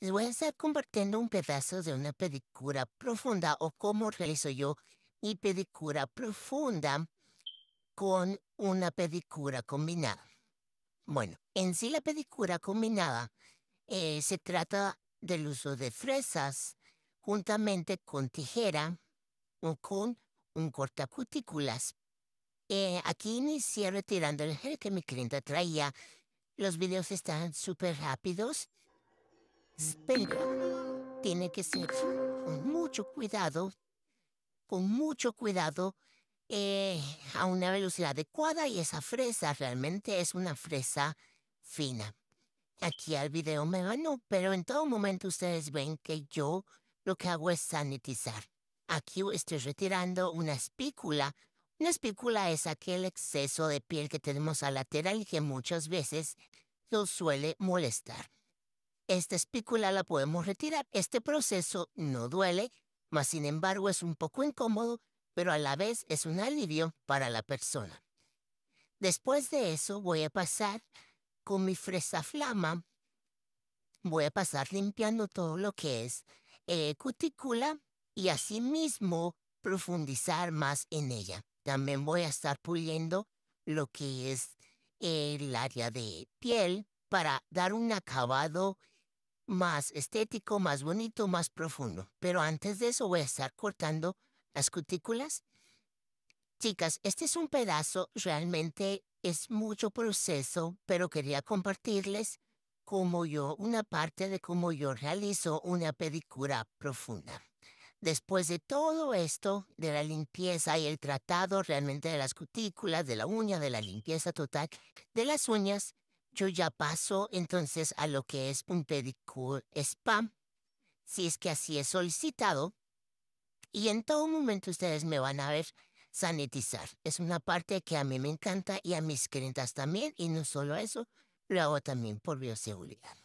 voy a estar compartiendo un pedazo de una pedicura profunda o como realizo yo mi pedicura profunda con una pedicura combinada. Bueno, en sí la pedicura combinada eh, se trata del uso de fresas juntamente con tijera o con un cortacutículas. Eh, aquí inicié retirando el gel que mi cliente traía. Los videos están súper rápidos pero tiene que ser con mucho cuidado, con mucho cuidado, eh, a una velocidad adecuada y esa fresa realmente es una fresa fina. Aquí al video me ganó, pero en todo momento ustedes ven que yo lo que hago es sanitizar. Aquí estoy retirando una espícula. Una espícula es aquel exceso de piel que tenemos al lateral y que muchas veces nos suele molestar. Esta espícula la podemos retirar. Este proceso no duele, mas sin embargo es un poco incómodo, pero a la vez es un alivio para la persona. Después de eso voy a pasar con mi fresa flama. Voy a pasar limpiando todo lo que es eh, cutícula y asimismo profundizar más en ella. También voy a estar puliendo lo que es el área de piel para dar un acabado más estético, más bonito, más profundo. Pero antes de eso voy a estar cortando las cutículas. Chicas, este es un pedazo, realmente es mucho proceso, pero quería compartirles como yo, una parte de cómo yo realizo una pedicura profunda. Después de todo esto, de la limpieza y el tratado realmente de las cutículas, de la uña, de la limpieza total de las uñas, yo ya paso entonces a lo que es un pedicure spam, si es que así es solicitado. Y en todo momento ustedes me van a ver sanitizar. Es una parte que a mí me encanta y a mis clientas también. Y no solo eso, lo hago también por bioseguridad.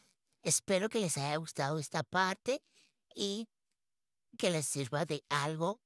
Espero que les haya gustado esta parte y que les sirva de algo.